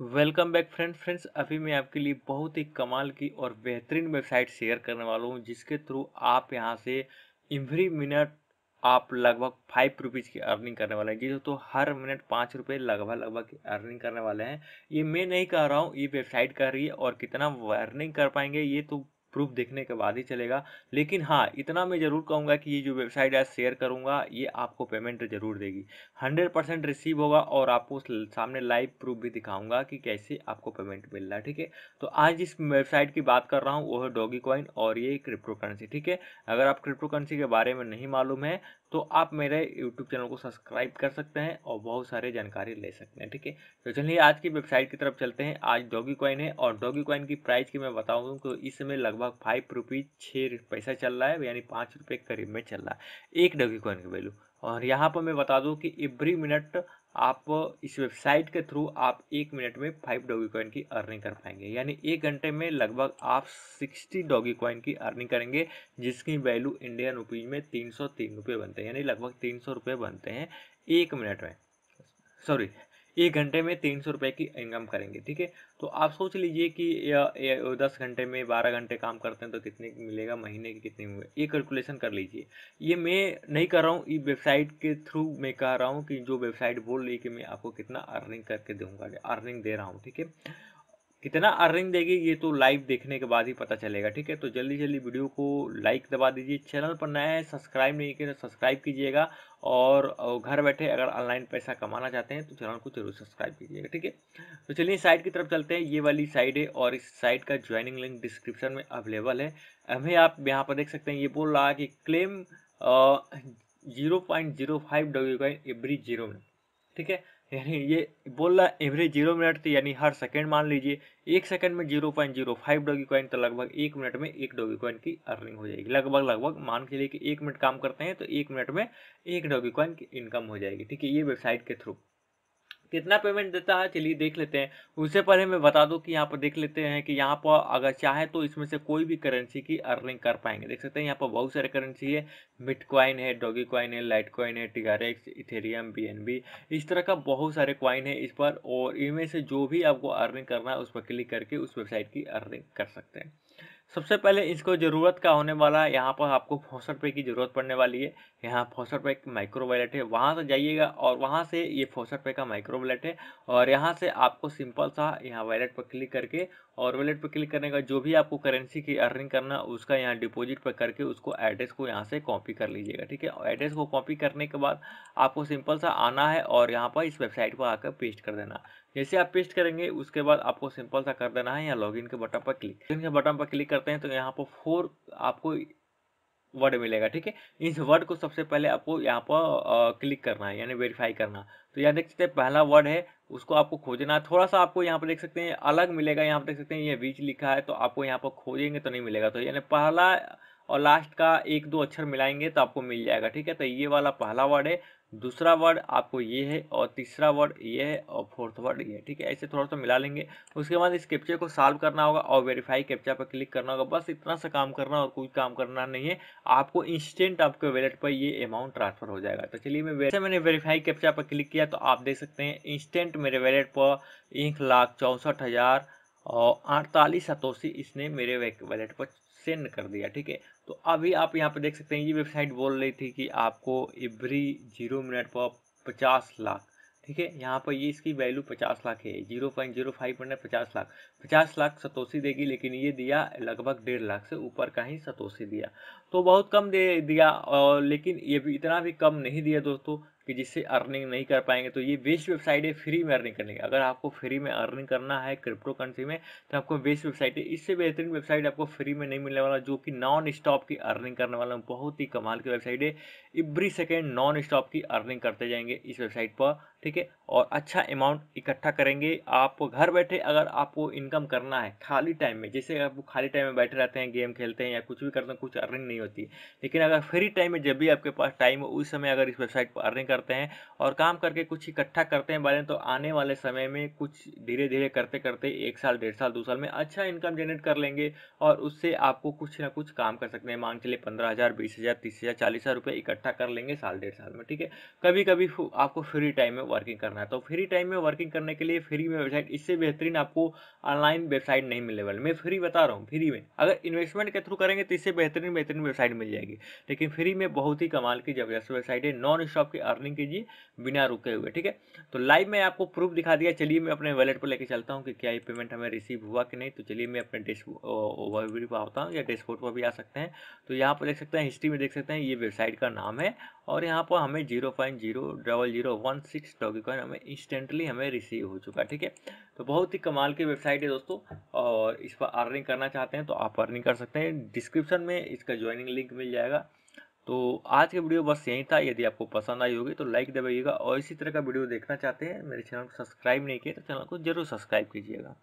welcome back friend friends अभी मैं आपके लिए बहुत ही कमाल की और बेहतरीन वेबसाइट शेयर करने वाला हूँ जिसके थ्रू आप यहाँ से एवरी मिनट आप लगभग फाइव रुपीज़ की अर्निंग करने वाले हैं जी तो हर मिनट पाँच रुपये लगभग लगभग की अर्निंग करने वाले हैं ये मैं नहीं कह रहा हूँ ये वेबसाइट कर रही है और कितना अर्निंग कर पाएंगे ये तो प्रूफ देखने के बाद ही चलेगा लेकिन हाँ इतना मैं ज़रूर कहूँगा कि ये जो वेबसाइट आज शेयर करूँगा ये आपको पेमेंट ज़रूर देगी हंड्रेड परसेंट रिसीव होगा और आपको उस सामने लाइव प्रूफ भी दिखाऊँगा कि कैसे आपको पेमेंट मिल रहा है ठीक है तो आज जिस वेबसाइट की बात कर रहा हूँ वो है डॉगी कॉइन और ये क्रिप्टो करेंसी ठीक है अगर आप क्रिप्टो करेंसी के बारे में नहीं मालूम है तो आप मेरे यूट्यूब चैनल को सब्सक्राइब कर सकते हैं और बहुत सारे जानकारी ले सकते हैं ठीक है तो चलिए आज की वेबसाइट की तरफ चलते हैं आज डॉगी कॉइन है और डॉगी कॉइन की प्राइस की मैं बताऊँ तो इस समय लगभग लगभग फाइव रुपीज़ छः पैसा चल रहा है यानी पाँच रुपये के करीब में चल रहा है एक डॉगी कॉइन की वैल्यू और यहाँ पर मैं बता दूँ कि एवरी मिनट आप इस वेबसाइट के थ्रू आप एक मिनट में फाइव डॉगी कॉइन की अर्निंग कर पाएंगे यानी एक घंटे में लगभग आप सिक्सटी डॉगी कॉइन की अर्निंग करेंगे जिसकी वैल्यू इंडियन रुपीज़ में तीन सौ तीन रुपये बनते हैं यानी लगभग तीन सौ रुपये बनते हैं एक मिनट में सॉरी एक घंटे में तीन सौ रुपये की इनकम करेंगे ठीक है तो आप सोच लीजिए कि दस घंटे में बारह घंटे काम करते हैं तो कितने मिलेगा महीने के कितने हुए ये कैलकुलेशन कर लीजिए ये मैं नहीं कर रहा हूँ ये वेबसाइट के थ्रू मैं कह रहा हूँ कि जो वेबसाइट बोल रही कि मैं आपको कितना अर्निंग करके दूंगा अर्निंग दे रहा हूँ ठीक है कितना अर्निंग देगी ये तो लाइव देखने के बाद ही पता चलेगा ठीक है तो जल्दी जल्दी वीडियो को लाइक दबा दीजिए चैनल पर नया है सब्सक्राइब नहीं किया तो सब्सक्राइब कीजिएगा और घर बैठे अगर ऑनलाइन पैसा कमाना चाहते हैं तो चैनल को जरूर सब्सक्राइब कीजिएगा ठीक है तो चलिए साइट की तरफ चलते हैं ये वाली साइट है और इस साइट का ज्वाइनिंग लिंक डिस्क्रिप्शन में अवेलेबल है हमें आप यहाँ पर देख सकते हैं ये बोल रहा है कि claim zero point zero five W every zero में ठीक है यानी ये बोल रहा है एवरेज जीरो मिनट थी यानी हर सेकंड मान लीजिए एक सेकंड में zero point zero five doggy coin तो लगभग एक मिनट में एक डॉगी कॉइन की अर्निंग हो जाएगी लगभग लगभग मान के लिए कि एक मिनट काम करते हैं तो एक मिनट में एक डॉगी कॉइन की इनकम हो जाएगी ठीक है ये वेबसाइट के थ्रू कितना पेमेंट देता है चलिए देख लेते हैं उससे पहले मैं बता दूं कि यहाँ पर देख लेते हैं कि यहाँ पर अगर चाहे तो इसमें से कोई भी करेंसी की अर्निंग कर पाएंगे देख सकते हैं यहाँ पर बहुत सारे करेंसी है मिट क्वाइन है डॉगी कॉइन है लाइट कॉइन है टिगारेक्स इथेरियम बी इस तरह का बहुत सारे कॉइन है इस पर और इनमें से जो भी आपको अर्निंग करना है उस पर क्लिक करके उस वेबसाइट की अर्निंग कर सकते हैं सबसे पहले इसको ज़रूरत का होने वाला है यहाँ पर आपको फोसर पे की ज़रूरत पड़ने वाली है यहाँ फोसर पे की माइक्रो वैलेट है वहाँ से जाइएगा और वहाँ से ये फोसर पे का माइक्रो वैलेट है और यहाँ से आपको सिंपल सा यहाँ वैलेट पर क्लिक करके और वॉलेट पर क्लिक करने का जो भी आपको करेंसी की अर्निंग करना उसका यहाँ डिपॉजिट पर करके उसको एड्रेस को यहाँ से कॉपी कर लीजिएगा ठीक है एड्रेस को कॉपी करने के बाद आपको सिंपल सा आना है और यहाँ पर इस वेबसाइट पर आकर पेस्ट कर देना जैसे आप पेस्ट करेंगे उसके बाद आपको सिंपल सा कर देना है यहाँ लॉगिन के बटन पर क्लिक लॉगिन के बटन पर क्लिक करते हैं तो यहाँ पर फोर आपको वर्ड मिलेगा ठीक है इस वर्ड को सबसे पहले आपको यहाँ पर क्लिक करना है यानी वेरीफाई करना तो यहाँ देख सकते हैं पहला वर्ड है उसको आपको खोजना है थोड़ा सा आपको यहाँ पर देख सकते हैं अलग मिलेगा यहाँ पर देख सकते हैं ये बीच लिखा है तो आपको यहाँ पर खोजेंगे तो नहीं मिलेगा तो यानी पहला और लास्ट का एक दो अक्षर मिलाएंगे तो आपको मिल जाएगा ठीक है तो ये वाला पहला वर्ड है दूसरा वर्ड आपको ये है और तीसरा वर्ड ये है और फोर्थ वर्ड ये है ठीक है ऐसे थोड़ा सा मिला लेंगे उसके बाद इस कैप्चर को सॉल्व करना होगा और वेरीफाई कैप्चा पर क्लिक करना होगा बस इतना सा काम करना और कोई काम करना नहीं है आपको इंस्टेंट आपके वैलेट पर ये अमाउंट ट्रांसफर हो जाएगा तो चलिए मैं वैसे मैंने वेरीफाई कैप्चा पर क्लिक किया तो आप देख सकते हैं इंस्टेंट मेरे वैलेट पर एक लाख चौंसठ हज़ार और अड़तालीस सतोसी इसने मेरे वैलेट पर सेंड कर दिया ठीक है तो अभी आप यहाँ पर देख सकते हैं ये वेबसाइट बोल रही थी कि आपको एवरी जीरो मिनट पर पचास लाख ठीक है यहाँ पर ये इसकी वैल्यू पचास लाख है zero point zero five percent पचास लाख पचास लाख सतोसी देगी लेकिन ये दिया लगभग डेढ़ लाख से ऊपर का ही सतोसी दिया तो बहुत कम दे दिया और लेकिन ये भी इतना भी कम नहीं दिया दोस्तों कि जिससे अर्निंग नहीं कर पाएंगे तो ये वेस्ट वेबसाइट है फ्री में अर्निंग करने की अगर आपको फ्री में अर्निंग करना है क्रिप्टो करेंसी में तो आपको वेस्ट वेबसाइट है इससे बेहतरीन वेबसाइट आपको फ्री में नहीं मिलने वाला जो कि नॉन स्टॉप की अर्निंग करने वाला बहुत ही कमाल की वेबसाइट है एवरी सेकेंड नॉन स्टॉप की अर्निंग करते जाएंगे इस वेबसाइट पर ठीक है और अच्छा अमाउंट इकट्ठा करेंगे आपको घर बैठे अगर आपको इनकम करना है खाली टाइम में जैसे आप खाली टाइम में बैठे रहते हैं गेम खेलते हैं या कुछ भी करते हैं कुछ अर्निंग नहीं होती लेकिन अगर फ्री टाइम में जब भी आपके पास टाइम हो उस समय अगर इस वेबसाइट पर अर्निंग करते हैं और काम करके कुछ इकट्ठा करते हैं बारे तो आने वाले समय में कुछ धीरे धीरे करते करते एक साल डेढ़ साल दो साल में अच्छा इनकम जनरेट कर लेंगे और उससे आपको कुछ ना कुछ काम कर सकते हैं मांग चले पंद्रह हज़ार बीस हज़ार तीस हज़ार चालीस हज़ार रुपये इकट्ठा कर लेंगे साल डेढ़ साल में ठीक है कभी कभी आपको फ्री टाइम में वर्किंग करना है तो फ्री टाइम में वर्किंग करने के लिए फ्री में वेबसाइट इससे बेहतरीन आपको ऑनलाइन वेबसाइट नहीं मिलेबल मैं फ्री बता रहा हूँ फ्री में अगर इन्वेस्टमेंट के थ्रू करेंगे तो इससे बेहतरीन बेहतरीन वेबसाइट मिल जाएगी लेकिन फ्री में बहुत ही कमाल की जबरदस्त वेबसाइट है नॉन स्टॉप की अर्निंग रनिंग कीजिए बिना रुके हुए ठीक है तो लाइव में आपको प्रूफ दिखा दिया चलिए मैं अपने वैलेट पर लेकर चलता हूँ कि क्या ये पेमेंट हमें रिसीव हुआ कि नहीं तो चलिए मैं अपने डेश ओवरव्यू पर आता हूँ या डेशबोर्ड पर भी आ सकते हैं तो यहाँ पर देख सकते हैं हिस्ट्री में देख सकते हैं ये वेबसाइट का नाम है और यहाँ पर हमें zero point zero double zero one six doggy coin हमें इंस्टेंटली हमें रिसीव हो चुका है ठीक है तो बहुत ही कमाल की वेबसाइट है दोस्तों और इस पर अर्निंग करना चाहते हैं तो आप अर्निंग कर सकते हैं डिस्क्रिप्शन में इसका ज्वाइनिंग लिंक मिल जाएगा तो आज का वीडियो बस यही था यदि आपको पसंद आई होगी तो लाइक दबाइएगा और इसी तरह का वीडियो देखना चाहते हैं मेरे चैनल को सब्सक्राइब नहीं किया तो चैनल को जरूर सब्सक्राइब कीजिएगा